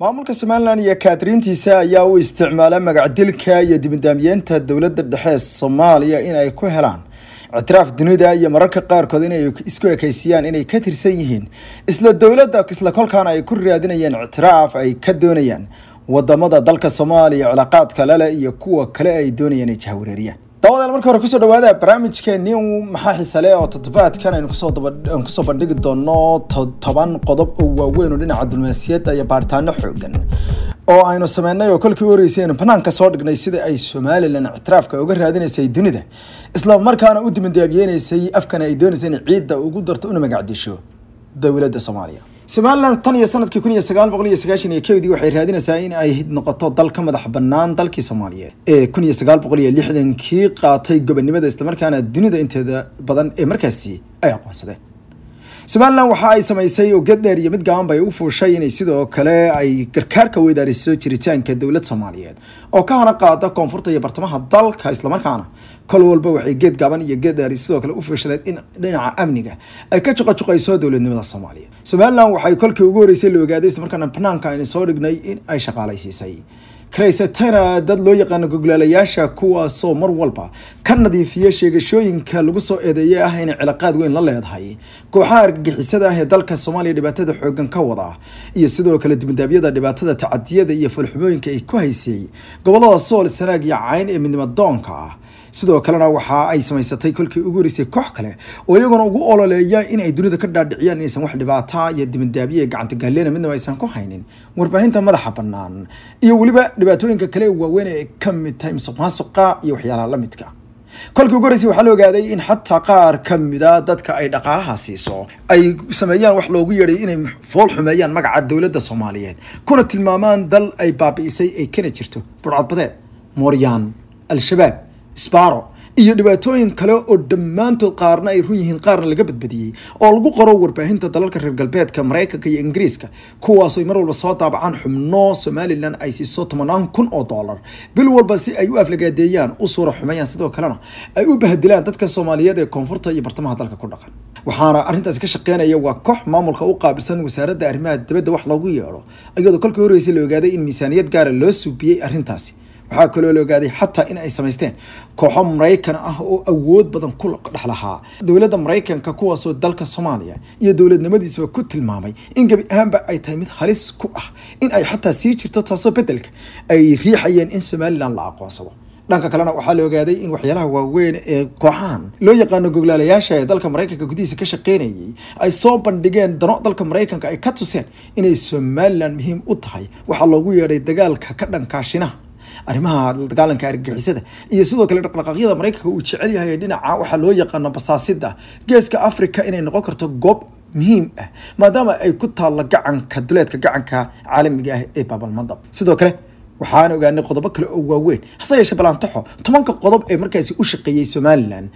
maamulka somalilan iyo kaatriintiisa ayaa u isticmaala magacdilka iyo dibidaamiyeynta dowladda dhexe soomaaliya in ay ku helaan ictiraaf dunida iyo mararka qaarkood inay isku ekaysiyaan inay ka tirsan yihiin isla dowladda isla kolkaana ay ku raadinayeen ictiraaf ay ka doonayaan wadamada dalka soomaaliya cilaaqaadka lale iyo kuwa kale ay doonayeen ay jahwareeriyaan dawadaal marka hore kusoo dhawaada barnaamijka barnaamijkeeni maxaa xiisale oo toddobaadkan aynu kusoo bandhigi doono toban qodob oo waaweyn oo dhinaca dulmaasiyadda iyo baaritaano xoogan oo aynu sameynay oo kolkii horeysay aynu banaanka soo dhignay sida ay somalilan ictiraafka uga raadinaysay dunida islamarkaana u dimandaabyeynaysay afkana ay doonaysay in ciidda ugu darto una magacdisho dowladda soomaaliya somalilan tan iyo sanadkii kun iyo sagaal boqol iyo sagaashan iyo kowdii waxay raadinaysaa in ay noqoto dal ka madax bannaan dalkii soomaaliyeed ee kun iyo sagaal boqol iyo lixdankii qaatay gobonimada islamarkaana dunida inteeda badan ee markaasi ay aqoonsadeen somalilan waxa ay samaysay oo gaddheer iyo mid gaaban bay u fuushay inay sidoo kale ay garkaarka u jiritaanka dowlad soomaaliyeed oo ka hana qaada koonfurta iyo bartamaha dalka islamarkaana kol walba waxay geed gaaban iyo geed dheeri sidoo kale u fiirshaneed in dhinaca amniga ay ka juqajuqayso dowladnimada soomaaliya somalilan waxay kolkii ugu horeysay loogaadaysta markaana banaanka ayna soo dhignay in ay shaqaalaysiisay karaysatana dad loo yaqaano goglaalayaasha kuwaasoo mar walba ka nadiifiya sheegashooyinka lagu soo eedeeyay ah inay ciloqaad weyn la leedahay kooxaha argagixisada ah ee dalka soomaaliya dhibaatada xooggan ka wada iyo sidoo kale dibadaabyada dhibaatada tacadiyada iyo falxumooyinka ay ku haysay gobolada sool sanaag iyo cayn ee midnimadoonka ah sidoo kalena waxa ay samaysatay kolkii ugu horeysay koox kale oo iyaguna ugu ololeeya in ay dunida ka dhaadhiciyaan inaysan wax dhibaata iyo dibadaabye gacanta gaalleena midnaba aysan ku haynin warbaahinta madaxa bannaan iyo weliba dhibaatooyinka kale waaweyn ee ka mid tahay musuq maasuqa iyo waxyaalaha la midka kolkii ugu horeysay waxaa la ogaaday in xataa qaar ka mida ah dadka ay dhaqaalaha siiso ay sameeyaan wax loogu yeedhay inay fool xumeeyaan magaca dowladda soomaaliyeed kuna tilmaamaan dal ay baabi'isay ay kana jirto burcadbadeed mooryaan al-shabaab sbaro iyo dhibaatooyin kale oo dhammaantood qaarna ay run yihiin qaarna laga badbadiyey oo lagu qoro warbaahinta dalalka reer galbeedka maraykanka iyo ingiriiska kuwaasoo mar walba soo daabacaan xubno somalilan ay siiso tobanaan kun oo doolar bil walba si ay u aflagaadeeyaan u suura xumeeyaan sidoo kalena ay u bahdilaan dadka soomaaliyeed ee koonfurta iyo bartamaha dalka ku dhaqan waxaana arrintaasi ka shaqeynaya waa koox maamulka u qaabilsan wasaaradda arrimaha dabadda wax loogu yeedho iyadoo kolkii horreysay la ogaaday in miisaaniyad gaara ah loo suubiyey arrintaasi waxaa kaloo la ogaaday xataa inay samaysteen kooxo maraykan ah oo awood badan ku dhex dowladda maraykanka kuwaasoo dalka soomaaliya iyo dowladnimadiisaba ku tilmaamay in gebi ahaanba ay tahay mid halis ku ah in ay xataa sii jirto taasoo beddelka ay riixayeen in somalilan la aqoonsado dhanka kalena waxaa la ogaaday in waxyaalaha waaweyn ee kooxahan loo yaqaano goglaalayaasha ee dalka maraykanka gudihiisa ka shaqeynayay ay soo bandhigeen dano dalka maraykanka ay ka tuseen inay somalilan muhiim u tahay waxaa loogu yeedhay dagaalka ka dhankaashinaha arrimaha dagaalanka argagixisada iyo sidoo kale dhaqdhaqaaqyada maraykanka uu jecel yahay dhinaca waxaa loo yaqaano basaasida geeska africa inay noqon karto goob muhiim ah maadaama ay ku taalla gacanka duleedka gacanka caalamiga ah ee baabalmadab sidoo kale waxaan ogaanay qodobo kale oo waaweyn hase yeeshee balantaxo tobanka qodob ee markaasi u shaqeeyey somalilan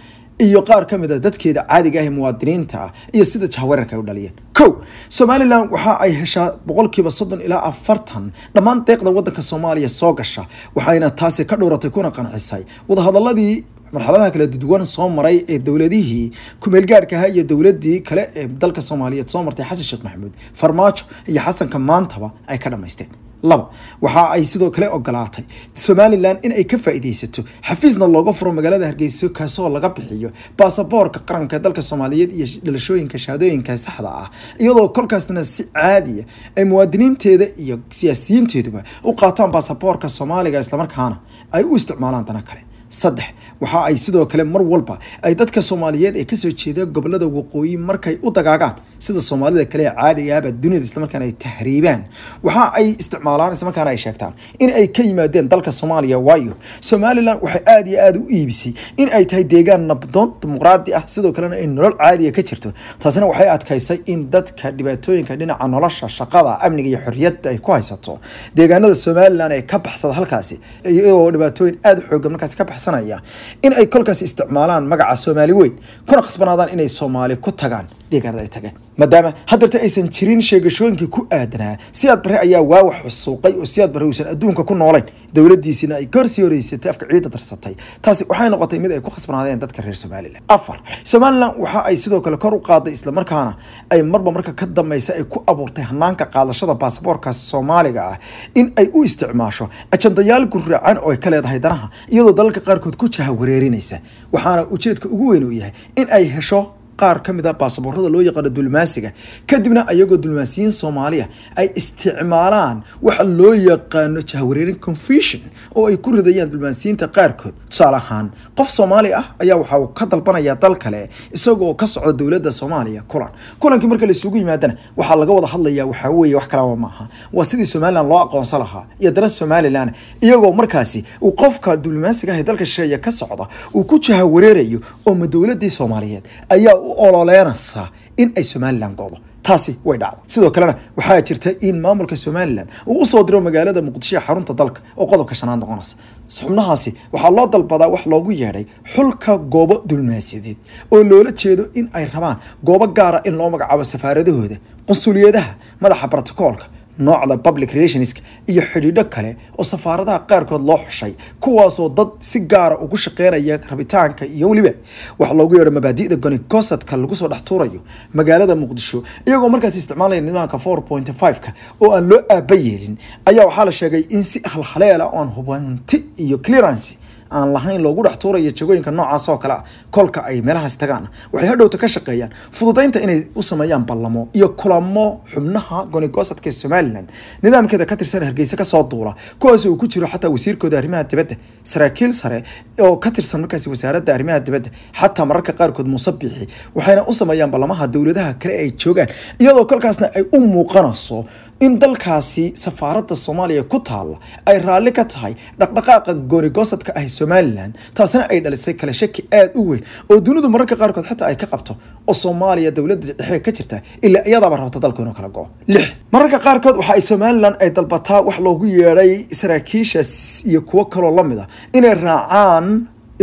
iyo qaar ka mid a ah dadkeeda caadiga ah ee muwaadiniinta ah iyo sida jahwareerka ay u dhaliyeen kow somalilan waxa ay heshaa boqolkiiba soddon ilaa afartan dhammaan deeqda waddanka soomaaliya soo gasha waxayna taasi ka dhowratay kuna qancisay wadahadaladii marxaladaha kala duwan soo maray ee dowladihii kumeelgaadhkaha iyo dowladii kale ee dalka soomaaliyeed soo martay xasan sheekh maxamuud farmaajo iyo xasanka maantaba ay ka dhamaysteen laba waxa ay sidoo kale ogolaatay somalilan in ay ka faa'iidaysato xafiisna looga furo magaalada hargeysa kaasoo laga bixiyo baasaboorka qaranka dalka soomaaliyeed iyo dhalashooyinka shahaadooyinka saxda ah iyadoo kolkaasna si caadiya ah ay muwaadiniinteeda iyo siyaasiyiinteeduba u qaataan baasaboorka soomaaliga islamarkaana ay u isticmaalaan dana kale saddex waxa ay sidoo kale mar walba ay dadka soomaaliyeed ee kasoo jeeda gobolada waqooyi markay u dagaagaan sida soomaalida kale ee dunida islamarkaana ay tahriibaan waxa ay isticmaalaan islamarkaana ay sheegtaan in ay ka yimaadeen dalka soomaaliya waayo somalilan waxay aada iyo aada u iibisay in ay tahay deegaan nabdoon dimuqraadi ah sidoo kalena ay nolol caadiya ka jirto taasina waxay adkaysay in dadka dhibaatooyinka dhinaca nolosha shaqada amniga iyo xorriyadda ay ku haysato deegaanada somalilan ee ka baxsada halkaasi iyagoo dhibaatooyin aada xooga markaasi ka baxsa faraxsanaya in ay kolkaas isticmaalaan magaca soomaali weyn kuna khasbanaadaan inay soomaali ku tagaan dhiigarda ay tageen maadaama haddeerta aysan jirin sheegashooyinkii ku aadanaa siyaad barre ayaa waawax wax xusuuqay oo siyaad barre uusan adduunka ku noolayn dowladdiisina ay gorsii horeysatay afka ciidda darsatay taasi waxay noqotay mid ay ku khasbanaadeen dadka reer somalilan afar somalilan waxa ay sidoo kale kor u qaaday islamarkaana ay marba marka ka dambaysa ay ku abuurtay hanaanka qaadashada baasaboorka soomaaliga ah in ay u isticmaasho ajandayaal guraacan oo ay ka leedahay danaha iyadoo dalalka qaarkood ku jahawareerinaysa waxaana ujeedka ugu weyn uu yahay in ay hesho qaar ka mid ah baasaboorada loo yaqaano dulmaasiga kadibna ayagoo dulmaasiyiin soomaaliya ay isticmaalaan waxa loo yaqaano jahwareerin confusion oo ay ku ridayaan dulmaasiyiinta qaarkood tusaale ahaan qof soomaali ah ayaa waxa uu ka dalbanayaa dal kale isagoo ka socda dowladda soomaaliya kulan kulankii marka laisugu yimaadana waxaa laga wada hadlayaa waxaa weeye wax kalaba maaha waa sidii somalilan loo aqoonsan lahaa iyo dana somalilan iyagoo markaasi uu qofka dulmaasiga ah dalka shisheeye ka socda uu ku jahawareerayo oo ma dowladii soomaaliyeed ayaa u ololeynaysaa in ay somalilan godo taasi way dhacday sidoo kalena waxaa jirta in maamulka somalilan uu usoo diro magaalada muqdisho ee xarunta dalka oo qodobka shanaad noqonaysa xubnahaasi waxaa loo dalbadaa wax loogu yeedhay xulka goobo diblomaasiyadeed oo loola jeedo in ay rabaan goobo gaara in loo magacaabo safaaradahooda qunsuliyadaha madaxa brotokoolka noocda public relationsk iyo xidhiidho kale oo safaaradaha qaarkood loo xushay kuwaasoo dad si gaara ah ugu shaqeynaya rabitaanka iyo weliba waxaa loogu yeedho mabaadi'da gonikosadka lagu soo dhex tuurayo magaalada muqdisho iyagoo markaas isticmaalaya nidaamka four point five-ka oo aan loo aaba yeelin ayaa waxaa la sheegay in si halhaleela oon hubanti iyo clearance aan lahayn loogu dhex tuuraya jagooyinka noocaas oo kale ah kolka ay meelahaas tagaan waxay hadhowta ka shaqeeyaan fududaynta inay u sameeyaan ballamo iyo kulamo xubnaha gonigosadka ee somalilan nidaamkeeda ka tirsan hargeysa kasoo duula kuwaas uu ku jiro xataa wasiirkooda arrimaha dibadda saraakiil sare oo ka tirsan markaasi wasaaradda arrimaha dibadda xataa mararka qaarkood muuse biixi waxayna u sameeyaan ballamaha dowladaha kale ay joogaan iyadoo kolkaasna ay u muuqanayso in dalkaasi safaaradda soomaaliya ku taalla ay raalli ka tahay dhaqdhaqaaqa gonigosadka ah somalilan taasina ay dhalisay kale shaki aada u weyn oo dunidu mararka qaarkood xataa ay ka qabto oo soomaaliya dowladda dhexe ka jirta ilaa iyadaaba rabta dalku inuu kala go-o lix mararka qaarkood waxa ay somalilan ay dalbataa wax loogu yeedhay saraakiishaas iyo kuwo kaloo la mid a inay raacaan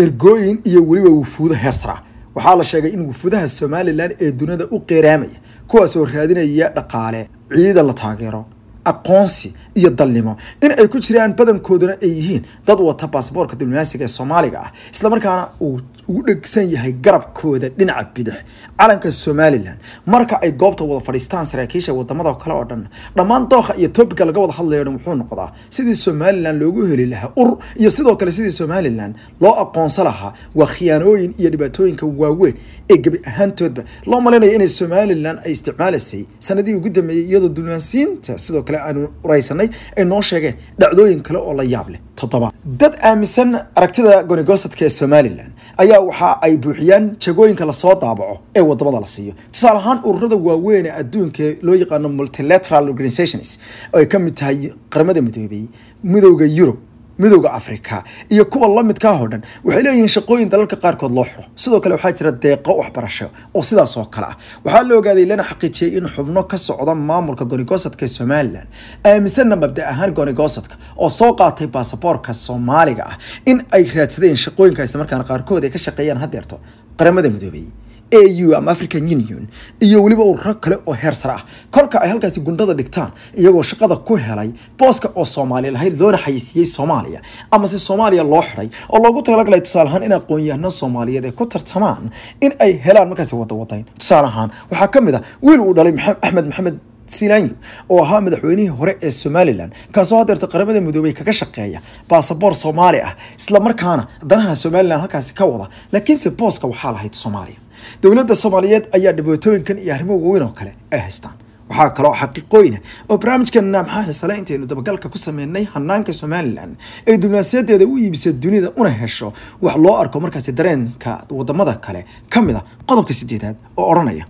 ergooyin iyo weliba wufuudo heer sara waxaa la sheegay in wufuudaha somalilan ee dunida u qeeraamaya kuwaasoo raadinaya dhaqaale ciidan la taageero aqoonsi iyo dalnimo in ay ku jiraan badankooduna ay yihiin dad wata baasboorka diblomaasiga ee soomaaliga ah islamarkaana uu ugu dhegsan yahay garabkooda dhinaca bidix calanka somalilan marka ay goobta wada fadhiistaan saraakiisha wadamada kale oo dhan dhammaan dooha iyo tobiga laga wada hadlayo dhan wuxuu noqdaa sidii somalilan loogu heli lahaa ur iyo sidoo kale sidii somalilan loo aqoonsan lahaa waa khiyaanooyin iyo dhibaatooyinka waaweyn ee gebi ahaantoodba loo malinayo inay somalilan ay isticmaalaysay sanadii ugu dambeeyey iyadoo dunaansiinta sidoo kale aanu uraysanay ay noo sheegeen dhacdooyin kale oo la yaab leh toddoba dad aaminsan aragtida gonigosadka ee somalilan ayaa waxa ay buuxiyaan jagooyinka lasoo daabaco ee wadamada la siiyo tusaale ahaan ururada waaweyn ee adduunka loo yaqaano multilateral organizations oo ay ka mid tahay qaramada midoobay midooda yurub midowda africa iyo kuwa lamidka oo dhan waxay leeyihiin shaqooyin dalalka qaarkood loo xiro sidoo kale waxaa jira deeqo waxbarasho oo sidaas oo kale ah waxaa la ogaaday lana xaqiijiyay in xubno ka socda maamulka goonigosadka ee somalilan aaminsana mabda ahaan goonigosadka oo soo qaatay baasaboorka soomaaliga ah in ay raadsadeen shaqooyinka islamarkaana qaarkood ay ka shaqeeyaan hadeerto qaramada midoobay au ama african union iyo weliba ururo kale oo heer sare ah kolka ay halkaasi gundada dhigtaan iyagoo shaqada ku helay booska oo soomaaliya lahayd loona xayisiiyey soomaaliya amase soomaaliya loo xiday oo loogu talagalay tusaale ahaan in aqoon soomaaliyeed ee ku tartamaan in ay helaan markaasi wadawadayn tusaale ahaan waxaa ka mid ah wiil uu dhalay axmed maxamed sinanyo oo ahaa madaxweynihii hore ee somalilan kaasoo hadeerta qaramada midoobey kaga shaqeeya baasaboor soomaali ah islamarkaana danaha somalilan halkaasi ka wada laakiinse booska waxaa lahayd soomaaliya dowladda soomaaliyeed ayaa dhibaatooyinkan iyo arrimo waaweyn oo kale ay haystaan waxaa kaloo xaqiiqooyina oo barnaamijkan naamxaaxi sale intaynu dabagalka ku sameynay hanaanka somalilan ay diblomaasiyadeeda u iibisa dunida una hesho wax loo arko markaasi dareenka wadamada kale ka mid a ah qodobka sideedaad oo odhanaya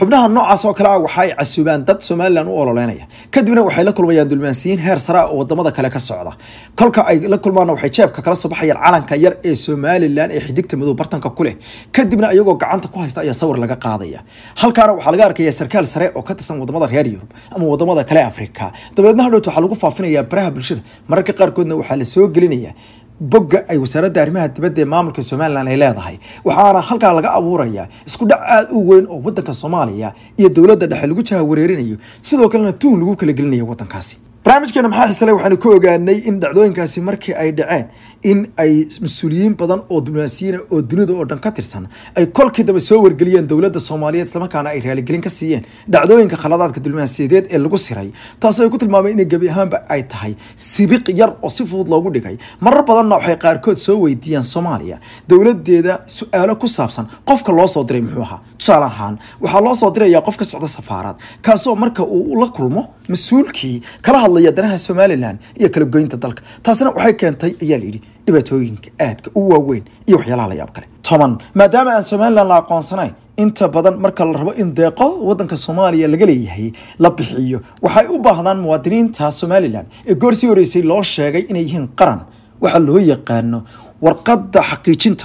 xubnaha noocaas oo kale ah waxa ay dad somalilan u ololeynaya kadibna waxay la kulmayaan dulmaansiyiin heer sare oo wadamada kale ka socda kolka ay la kulmaanna waxay jeebka kala soo baxayaan calanka yar ee somalilan ee xidigta madow bartanka ku leh kadibna iyagoo gacanta ku haysta ayaa sawir laga qaadaya halkaana waxaa laga arkayaa sarkaal sare oo ka tirsan wadamada reer yurub ama wadamada kale afrika dabeedna hadhowta waxaa lagu faafinayaa baraha bulshada mararka qaarkoodna waxaa la soo gelinayaa boga ay wasaaradda arrimaha dibadda ee maamulka somalilan ay leedahay waxaana halkaa laga abuurayaa isku dhac aada u weyn oo waddanka soomaaliya iyo dowladda dhexe lagu jaha wareerinayo sidoo kalena tuun lagu kala gelinayo waddankaasi barnaamijkeena maxaa xisale waxaanu ka ogaanay in dhacdooyinkaasi markii ay dhaceen in ay mas-uuliyiin badan oo diblomaasiyiina oo dunida oo dhan ka tirsan ay kolkii dambe soo wargeliyeen dowladda soomaaliyeed islamarkaana ay raaligelin ka siiyeen dhacdooyinka khaladaadka diblomaasiyadeed ee lagu siray taasoo ay ku tilmaameen inay gebi ahaanba ay tahay sibiq yar oo si fudud loogu dhigay marar badanna waxay qaarkood soo weydiiyaan soomaaliya dowladeeda su-aalo ku saabsan qofka loo soo diray muxuu ahaa tusaale ahaan waxaa loo soo dirayaa qof ka socda safaarad kaasoo marka uu la kulmo mas-uulkii kala hadlaya danaha somalilan iyo kala goynta dalka taasina waxay keentay ayaa layidhi dhibaatooyinka aadka u waaweyn iyo waxyaalaha la yaab kale toban maadaama aan somalilan la aqoonsanayn inta badan marka la rabo in deeqo wadanka soomaaliya laga leeyahay la bixiyo waxay u baahdaan muwaadiniinta somalilan ee goorsii horeysay loo sheegay inay yihiin qaran waxaa loo yaqaano warqadda xaqiijinta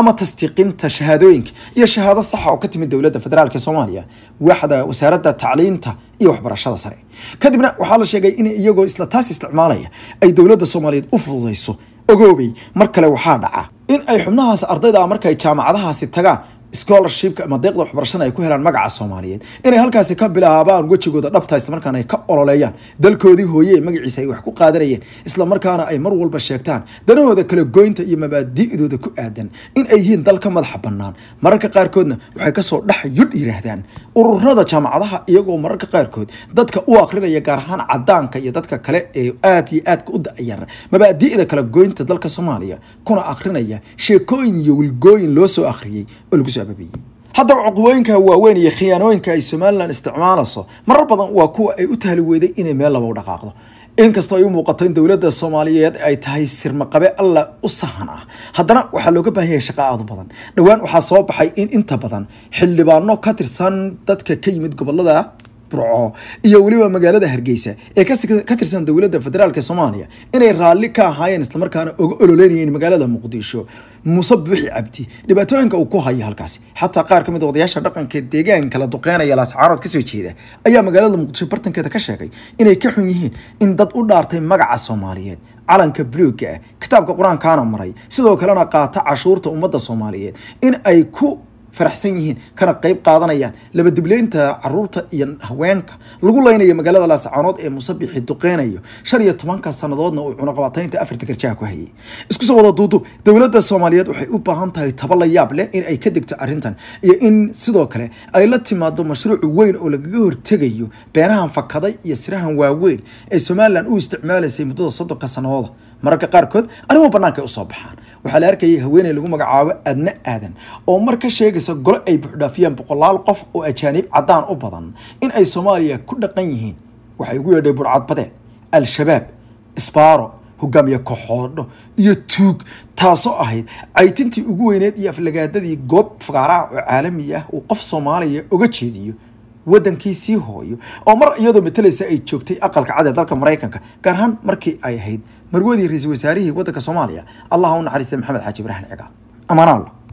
ama tasdiiqinta shahaadooyinka iyo shahaado saxa ah oo ka timid dowladda federaalk soomaaliya waxda wasaaradda tacliinta iyo waxbarashada sare kadibna waxaa la sheegay in iyagoo isla taas isticmaalaya ay dowladda soomaaliyeed u fududayso ogoobay mar kale waxaa dhaca in ay xubnahaas ardayda markay jaamacadahaasi tagaan scholarshipka ama deeqda waxbarashada ay ku helaan magaca soomaaliyeed inay halkaasi ka bilaabaan wejigooda dhabta isla ay ka ololeeyaan dalkoodii hooye magaciisa ay wax ku qaadanayeen isla markaana ay mar walba sheegtaan danahooda kala goynta iyo mabaadi'dooda ku aadan in ay yihiin dal madaxa bannaan mararka qaarkoodna waxay kasoo dhex yudh yiraahdaan ururada jaamacadaha iyagoo mararka qaarkood dadka u akrinaya gaar ahaan cadaanka iyo dadka kale ee aad iyo aadka u dacayar mabaadi'da kala goynta dalka soomaaliya kuna akrinaya sheekooyin iyo wilgooyin loo soo akhriyey sababiyey haddaba cuqubooyinka waaweyn iyo khiyaanooyinka ay somalilan isticmaalayso marar badan waa kuwa ay u weyday inay meel laba u dhaqaaqdo inkastoo ay u muuqato in dowladda soomaaliyeed ay tahay sirmaqabe alla u sahan ah haddana waxaa looga baahan yahay shaqo aad badan dhowaan waxaa soo baxay in inta badan xildhibaano ka tirsan dadka ka yimid gobolada burco iyo weliba magaalada hargeysa ee ka tirsan dowladda federaalk soomaaliya inay raalli ka ahaayeen islamarkaana uga ololeynayeen magaalada muqdisho muuse buuxi cabdi dhibaatooyinka uu ku hayo halkaasi xataa qaar ka mid a ah odayaasha dhaqanka deegaanka la duqeynaya laascaarood kasoo jeeda ayaa magaalada muqdisho bartankeeda ka sheegay inay ka xun yihiin in dad u dhaartay magaca soomaaliyeed calanka buluugga ah kitaabka qur-aankaana maray sidoo kalena qaata cashuurta ummadda soomaaliyeed in ay ku faraxsan yihiin kana qayb qaadanayaan labadibleynta caruurta iyo haweenka lagu leynayo magaalada laascaanood ee musabixi duqeynayo shan iyo tobanka sannadoodna uu cunaqabataynta afarta garjaha ku hayay iskusoo wada duuduub dowladda soomaaliyeed waxay u baahan tahay taba la yaab leh in ay ka degto arrintan iyo in sidoo kale ay la timaado mashruuc weyn oo lagaga hortegayo beenahan fakaday iyo sirahan waaweyn ee somalilan u isticmaalaysay muddada soddonka sanadooda mararka qaarkood arrimo bannaanka usoo baxaan waxaa la arkayay haweeney lagu magacaabo adna aadan oo marka sheegaysa gole ay buuxdhaafiyaan boqolaal qof oo ajaaniib caddaan u badan in ay soomaaliya ku dhaqan yihiin waxay ugu yeedhay burcadbadeed al-shabaab isbaaro hogaamiye koxoodho iyo tuug taasoo ahayd caytintii ugu weyneed iyo aflagaadadii goob fagaaraha oo caalami ah uu qof soomaaliya oga jeediyo wadankii sii hooyo oo mar iyadoo matalaysa ay joogtay aqalka cad ee dalka maraykanka gaar ahaan markii ay ahayd marwadii ra-iisul wasaarihii waddanka soomaaliya allah u naxariista maxamed xaaji ibrahin cigaal amaanaallah